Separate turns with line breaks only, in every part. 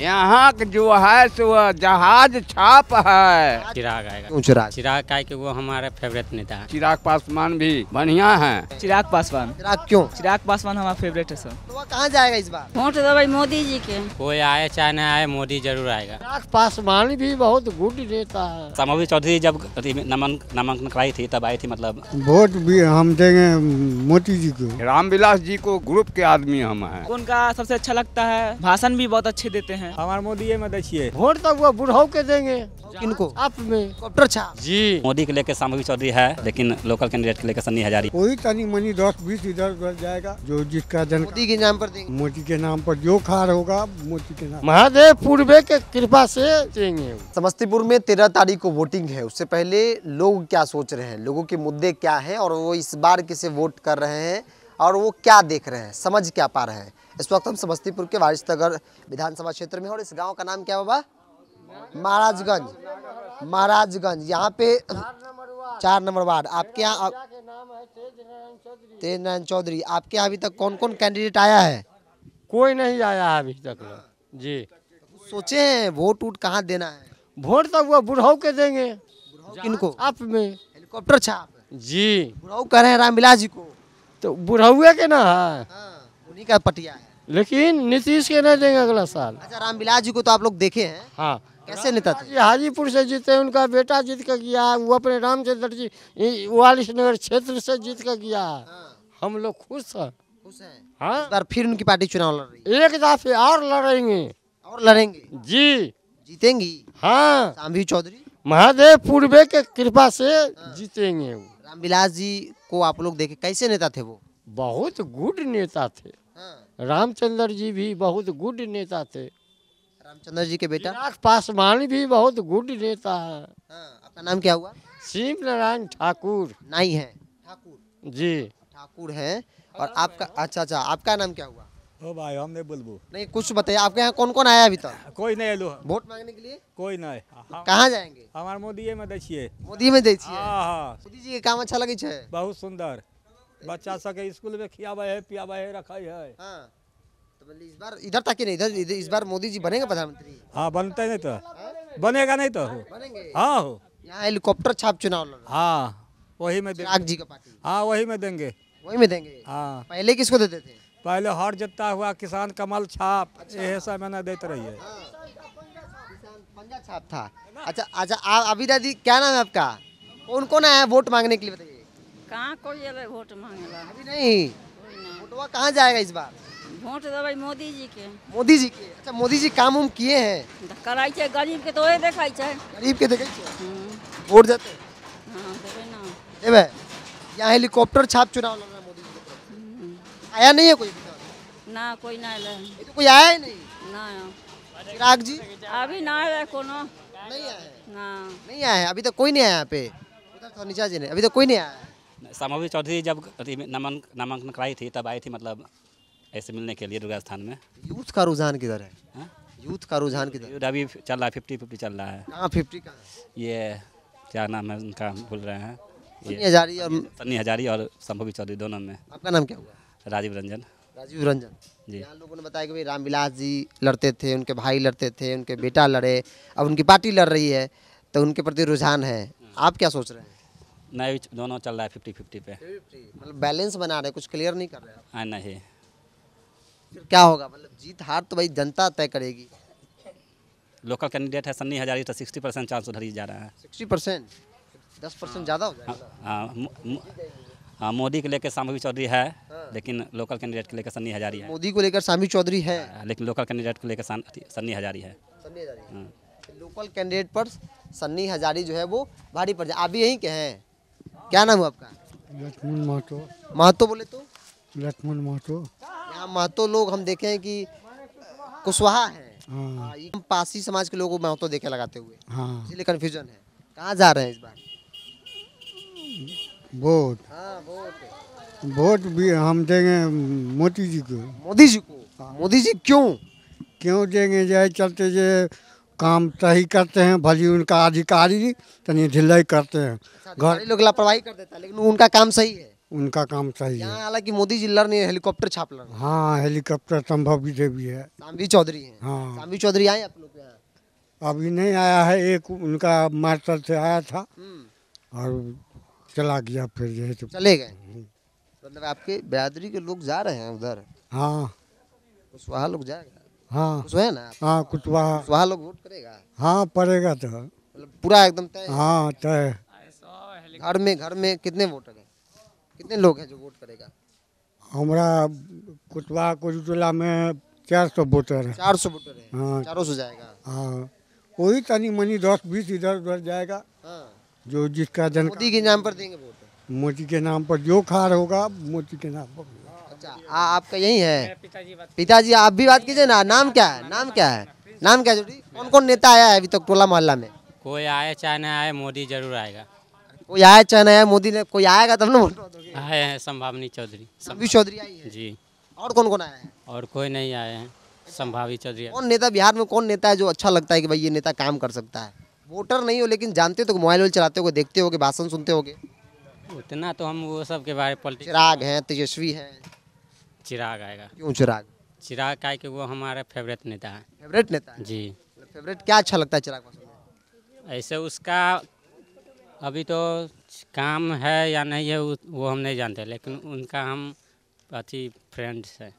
यहाँ जो है सो जहाज छाप है चिराग आएगा चिराग चिराग
का वो हमारे फेवरेट नेता है चिराग पासवान भी बढ़िया है चिराग पासवान चिराग क्यों चिराग पासवान हमारा फेवरेट है सर तो
कहाँ जाएगा इस बार वोट तो भाई मोदी जी के
कोई आए चाहे न आए मोदी जरूर आएगा चिराग
पासवान भी बहुत गुड नेता है
समावी चौधरी जब नामांकन कराई थी तब आई थी मतलब
वोट भी हम देंगे मोदी जी को
रामविलास जी को ग्रुप के आदमी हम है
उनका सबसे अच्छा लगता है भाषण भी बहुत अच्छे देते हैं हैं हमारे मोदी में देखिए वोट तो वो बुढ़ाओ के देंगे इनको आप में कॉप्टर छा
जी मोदी के लेके शाम्भवी चौधरी है लेकिन लोकल कैंडिडेट के लेके सन्नी हजारी कोई तनी मनी दस बीस इधर उधर
जाएगा जो जिसका जन मोदी के नाम पर मोदी के नाम पर जो खार होगा मोदी के नाम महादेव पूर्वे के कृपा से देंगे समस्तीपुर में तेरह तारीख को वोटिंग है उससे पहले
लोग क्या सोच रहे हैं लोगों के मुद्दे क्या है और वो इस बार किसे वोट कर रहे हैं और वो क्या देख रहे हैं समझ क्या पा रहे हैं इस वक्त हम समस्तीपुर के वारिशनगर विधानसभा क्षेत्र में और इस गांव का नाम क्या बाबा महाराजगंज महाराजगंज यहाँ पे चार नंबर वार्ड आपके यहाँ तेज नारायण चौधरी आपके यहाँ अभी तक कौन कौन कैंडिडेट आया है कोई नहीं आया अभी तक जी सोचे हैं वोट वोट कहाँ देना है वोट तो वो बुढ़ाओ के देंगे किनको आप में हेलीकॉप्टर छाप जी बुढ़ाऊ कह रहे हैं रामविलास जी को तो बुढ़ाऊ के ना है हाँ। पार्टी का पटिया है लेकिन नीतीश के नहीं देंगे अगला साल अच्छा रामविलास जी को तो आप लोग देखे हैं हाँ कैसे नेता थे हाजीपुर से जीते उनका बेटा जीत कर गया वो अपने रामचंद्र जी वालिस नगर क्षेत्र से जीत कर गया हाँ। हम लोग खुश है हाँ बार फिर उनकी पार्टी चुनाव लड़ रही है एक दफे और लड़ेंगे और लड़ेंगे जी जीतेंगी हाँ रामवीर चौधरी महादेव पूर्वे के कृपा से हाँ। जीतेंगे रामविलास जी को आप लोग देखे कैसे नेता थे वो बहुत गुड नेता थे हाँ। रामचंद्र जी भी बहुत गुड नेता थे रामचंद्र जी के बेटा चिराग पासवान भी बहुत गुड नेता है हाँ, आपका नाम क्या हुआ शिव नारायण ठाकुर नहीं है ठाकुर जी ठाकुर है और आपका अच्छा अच्छा आपका नाम क्या हुआ ओ भाई हम नहीं बुलबू नहीं कुछ बताइए आपके यहाँ कौन कौन आया अभी तक
कोई नहीं आलो वोट मांगने के लिए कोई नहीं हाँ, कहाँ जाएंगे हमारे मोदी में मोदी में दैछिए मोदी जी के
काम अच्छा लगे
बहुत सुंदर बच्चा सके स्कूल में खियाबे है पियाबे है रखे है हाँ। तो इस बार
इधर तक नहीं इधर इस बार मोदी जी बनेंगे प्रधानमंत्री हाँ बनते नहीं तो बनेगा नहीं तो हाँ हो यहाँ हेलीकॉप्टर छाप चुनाव हाँ वही में देंगे जी हाँ वही में देंगे वही में देंगे हाँ पहले किसको देते थे पहले हर जितना हुआ किसान कमल छाप अच्छा। ये सब मैंने देते रही है हाँ। छाप था अच्छा अच्छा अभी दादी क्या नाम है आपका कौन कौन आया वोट मांगने के लिए बताइए
कहाँ कोई अबे वोट मांगेगा अभी
नहीं
वोटवा कहाँ जाएगा इस बार वोट देवे तो मोदी जी के
मोदी जी के अच्छा मोदी जी काम उम किए हैं
तो कराई छे गरीब तो हम्म। हम्म, के तो ये देखाई छे
गरीब के देखाई छे वोट देते हां देवे ना देवे यहाँ हेलीकॉप्टर छाप चुनाव लड़ रहा मोदी जी के आया नहीं है कोई
ना कोई ना आया
तो कोई आया ही नहीं
ना
चिराग जी अभी ना आया कोनो नहीं आया ना नहीं आया अभी तक कोई नहीं आया यहाँ पे उधर थोनीचा जी ने अभी तो कोई नहीं आया
सामवी चौधरी जब नामांकन कराई थी तब आई थी मतलब ऐसे मिलने के लिए दुर्गा स्थान में
यूथ का रुझान किधर है हाँ?
यूथ का रुझान किधर अभी चल रहा है फिफ्टी फिफ्टी चल रहा है हाँ फिफ्टी का ये क्या नाम है उनका भूल रहे हैं सन्नी हजारी और तन्नी हजारी और संभवी चौधरी दोनों में आपका नाम क्या हुआ राजीव रंजन राजीव रंजन जी यहाँ
लोगों ने बताया कि भाई रामविलास जी लड़ते थे उनके भाई लड़ते थे उनके बेटा लड़े अब उनकी पार्टी लड़ रही है तो उनके प्रति रुझान है हाँ। आप क्या
सोच रहे हैं नहीं दोनों चल रहा है फिफ्टी फिफ्टी पे
मतलब बैलेंस बना रहे कुछ क्लियर नहीं कर रहे
हैं हाँ, नहीं
फिर क्या होगा मतलब जीत हार तो भाई जनता तय करेगी
लोकल कैंडिडेट है सन्नी हजारी तो सिक्सटी परसेंट चांस उधर ही जा रहा है सिक्सटी
परसेंट दस परसेंट ज़्यादा हो जाएगा
हाँ, हाँ, मोदी को लेकर सामी चौधरी है लेकिन लोकल कैंडिडेट को लेकर सन्नी हजारी है मोदी को लेकर सामी चौधरी है लेकिन लोकल कैंडिडेट को लेकर सन्नी हजारी है
लोकल कैंडिडेट पर सन्नी हजारी जो है वो भारी पड़ जाए आप भी यहीं के हैं क्या नाम है
आपका लक्ष्मण महतो महतो बोले तो लक्ष्मण महतो
यहाँ महतो लोग हम देखे हैं कि कुशवाहा है
हाँ।, हाँ
पासी समाज के लोगों महतो देखे लगाते हुए हाँ। इसलिए कन्फ्यूजन है
कहाँ जा रहे हैं इस बार वोट हाँ वोट वोट भी हम देंगे मोदी जी को मोदी जी को हाँ। मोदी जी क्यों क्यों देंगे जाए चलते जो काम सही करते हैं भले उनका अधिकारी तनी ढिलाई करते हैं घर अच्छा,
लोग लापरवाही कर देता है लेकिन उनका काम सही है
उनका काम सही है
हालांकि मोदी जिला
ने हेलीकॉप्टर छाप लगा हाँ हेलीकॉप्टर संभव भी देवी है शामवी चौधरी है हाँ शामवी चौधरी आए आप लोग अभी नहीं आया है एक उनका मार्शल से आया था हम्म। और चला गया फिर यही तो चले गए
मतलब आपके बिरादरी के लोग जा रहे हैं उधर हाँ कुशवाहा लोग जाएगा हाँ कुछ है ना हाँ कुशवाहा कुशवाहा लोग वोट करेगा
हाँ पड़ेगा तो मतलब पूरा एकदम तय हाँ तय
घर में घर में कितने वोटर हैं कितने लोग हैं जो वोट करेगा
हमारा कुशवाहा कुछ में चार सौ वोटर है चार सौ वोटर है हाँ चारों सौ जाएगा हाँ वही तनी मनी दस बीस इधर उधर जाएगा हाँ। जो जिसका जन मोदी के नाम पर देंगे वोट मोदी के नाम पर जो खार होगा मोदी के नाम पर
अच्छा
आपका यही है पिताजी आप भी बात कीजिए ना नाम क्या है नाम क्या है नाम क्या है कौन कौन नेता आया है अभी तक टोला मोहल्ला में
कोई आए चाहे ना आए मोदी जरूर आएगा
कोई आए चाहे ना आए मोदी ने कोई आएगा तब ना
आए हैं संभावनी चौधरी संभावी चौधरी आई है जी और कौन कौन आया है और कोई नहीं आए हैं संभावी चौधरी कौन नेता
बिहार में कौन नेता है जो अच्छा लगता है कि भाई ये नेता काम कर सकता है वोटर नहीं हो लेकिन जानते तो मोबाइल वोल चलाते हो देखते हो भाषण सुनते हो
उतना तो हम वो सब के बारे में राग हैं तेजस्वी हैं चिराग आएगा क्यों चिराग चिराग का है कि वो हमारा फेवरेट नेता है फेवरेट नेता है? जी
फेवरेट मतलब क्या अच्छा लगता है चिराग
ऐसे उसका अभी तो काम है या नहीं है वो हम नहीं जानते लेकिन उनका हम अति फ्रेंड्स है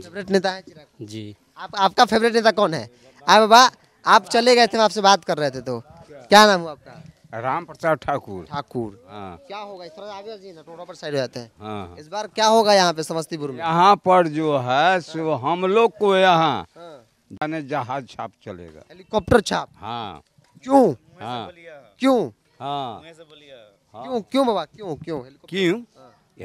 फेवरेट नेता है चिराग जी
आप आपका फेवरेट नेता कौन है आप बाबा आप चले गए थे आपसे बात कर रहे थे तो क्या नाम हुआ आपका राम प्रसाद ठाकुर ठाकुर हाँ। क्या होगा इस तरह आगे जी ना टोटो पर साइड हो जाते हैं हाँ। इस बार क्या होगा यहाँ पे समस्तीपुर में
यहाँ पर जो है सो हम लोग को यहाँ हाँ। जाने जहाज छाप चलेगा हेलीकॉप्टर छाप हाँ क्यों हाँ क्यों हाँ क्यों क्यों बाबा क्यों क्यों क्यों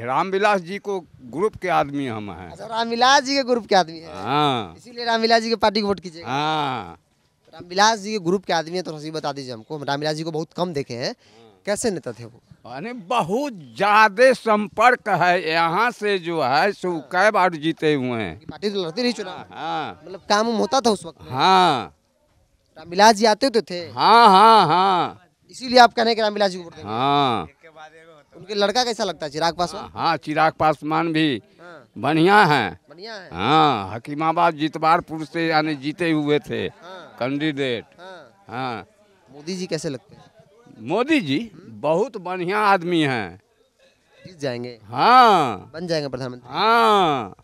रामविलास जी को ग्रुप के आदमी हम हैं अच्छा
रामविलास जी के ग्रुप के आदमी
हैं
इसीलिए रामविलास जी के पार्टी को वोट कीजिए
हाँ
रामविलास जी के ग्रुप के आदमी है तो हसी बता दीजिए हमको हम रामविलास जी को बहुत कम देखे हैं कैसे नेता थे वो
अरे बहुत ज्यादा संपर्क है यहाँ से जो है सो हाँ। कैब और जीते हुए हैं
पार्टी तो लड़ती नहीं चुनाव हाँ। मतलब काम होता था उस वक्त
हाँ
रामविलास जी आते तो थे
हाँ हाँ हाँ
इसीलिए आप कहने के रामविलास जी को हाँ उनके लड़का कैसा लगता है चिराग पासवान
हाँ, हाँ चिराग पासवान भी हाँ। बढ़िया है हाँ हकीमाबाद जितवारपुर से यानी जीते हुए थे हाँ। कैंडिडेट हाँ मोदी जी कैसे लगते हैं मोदी जी हम्म।
बहुत बढ़िया आदमी हैं जीत जाएंगे हाँ बन जाएंगे प्रधानमंत्री हाँ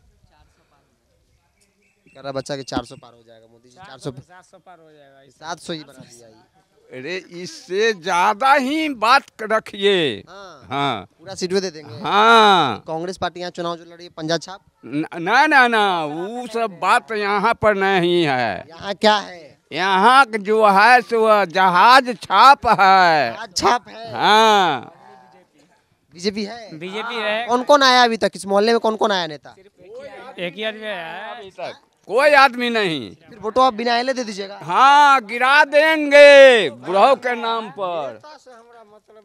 कह रहा बच्चा के 400 पार
हो जाएगा मोदी जी 400 सौ पार हो जाएगा सात सौ ही बना दिया
अरे इससे ज्यादा ही बात रखिए हाँ। हाँ पूरा सीट पे दे देंगे हाँ कांग्रेस पार्टी यहाँ चुनाव जो लड़ रही है पंजा
छाप ना ना ना वो सब बात तो यहाँ पर नहीं है यहाँ क्या है
यहाँ जो है सो जहाज छाप है छाप है हाँ बीजेपी है बीजेपी है हाँ। कौन कौन आया अभी तक इस मोहल्ले में कौन कौन आया नेता
एक ही आदमी आया अभी तक कोई आदमी नहीं
फिर वोटो आप बिना ले दे
दीजिएगा हाँ गिरा देंगे ग्रह के नाम पर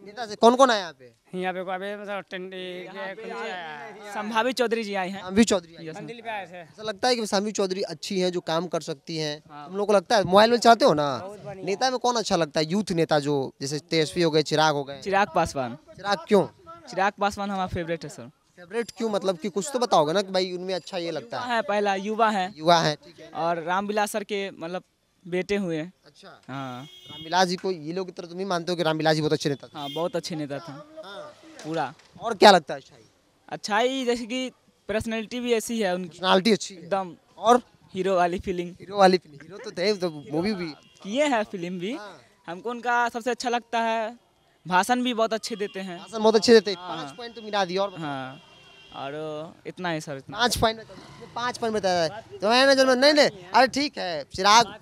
नेता
से कौन कौन आया यहाँ पे यहाँ पे तो मतलब संभावी चौधरी जी आए हैं संभावी चौधरी ऐसा
लगता है कि संभावी चौधरी अच्छी है जो काम कर सकती है हम हाँ। लोग को लगता है मोबाइल में चाहते हो ना नेता में कौन अच्छा लगता है यूथ नेता जो जैसे तेजस्वी हो गए चिराग हो गए
चिराग पासवान चिराग क्यों चिराग पासवान हमारा फेवरेट है सर फेवरेट क्यों मतलब कि कुछ तो बताओगे ना कि भाई उनमें अच्छा ये लगता है पहला युवा है युवा है और रामविलास सर के मतलब बेटे हुए हैं अच्छा हाँ रामविलास जी को ये लोग की तरह तुम्हें तो मानते हो कि रामविलास जी बहुत अच्छे नेता हाँ बहुत अच्छे नेता था हाँ। पूरा और क्या लगता है अच्छाई अच्छाई जैसे कि पर्सनैलिटी भी ऐसी है उनकी पर्सनैलिटी अच्छी एकदम और हीरो वाली फीलिंग हीरो वाली फीलिंग हीरो तो थे मूवी तो भी किए हैं फिल्म भी हाँ। हमको उनका सबसे अच्छा लगता है भाषण भी बहुत अच्छे देते हैं भाषण बहुत अच्छे देते हैं हाँ। पाँच पॉइंट तो मिला दिया और हाँ और इतना ही सर इतना पाँच
पॉइंट पाँच पॉइंट बताया तो मैंने जब नहीं नहीं अरे ठीक है चिराग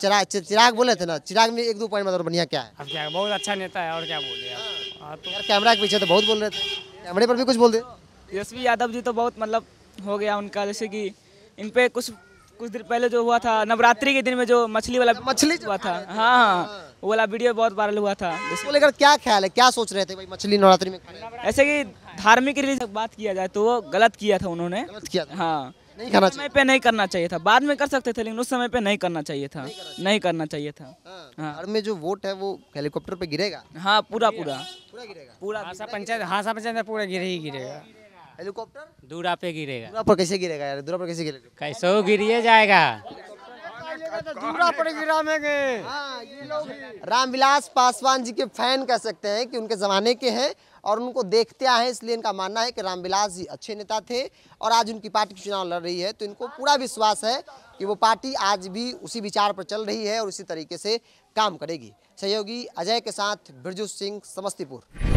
चिराग चिराग बोले थे ना चिराग में एक दो पॉइंट मतलब बढ़िया क्या है
अब क्या बहुत अच्छा नेता है और क्या बोले हाँ। हाँ, तो- यार कैमरा
के पीछे तो बहुत बोल रहे थे कैमरे पर भी कुछ बोल दे
यशवी यादव जी तो बहुत मतलब हो गया उनका जैसे कि इन पे कुछ कुछ दिन पहले जो हुआ था नवरात्रि के दिन में जो मछली वाला मछली हुआ था हाँ हाँ वो वाला वीडियो बहुत वायरल हुआ था इसको लेकर क्या ख्याल है क्या सोच रहे थे भाई मछली नवरात्रि में खाने ऐसे कि धार्मिक रिलीज बात किया जाए तो वो गलत किया था उन्होंने गलत किया था। हाँ नहीं खाना समय पे नहीं करना चाहिए था बाद में कर सकते थे लेकिन उस समय पे नहीं करना चाहिए था नहीं करना चाहिए था हाँ, हाँ। में जो वोट है वो हेलीकॉप्टर पे गिरेगा हाँ पूरा पूरा पूरा गिरेगा पूरा हासा पंचायत हासा पंचायत पूरा गिरे ही गिरेगा हेलीकॉप्टर दूरा पे गिरेगा
दूरा पर कैसे गिरेगा यार दूरा पर कैसे गिरेगा कैसे गिरिए जाएगा दूरा पर गिरामेंगे रामविलास पासवान जी के फैन कह सकते हैं कि उनके ज़माने के हैं और उनको देखते आए हैं इसलिए इनका मानना है कि रामविलास जी अच्छे नेता थे और आज उनकी पार्टी चुनाव लड़ रही है तो इनको पूरा विश्वास है कि वो पार्टी आज भी उसी विचार पर चल रही है और उसी तरीके से काम करेगी सहयोगी अजय के साथ बिरजू सिंह समस्तीपुर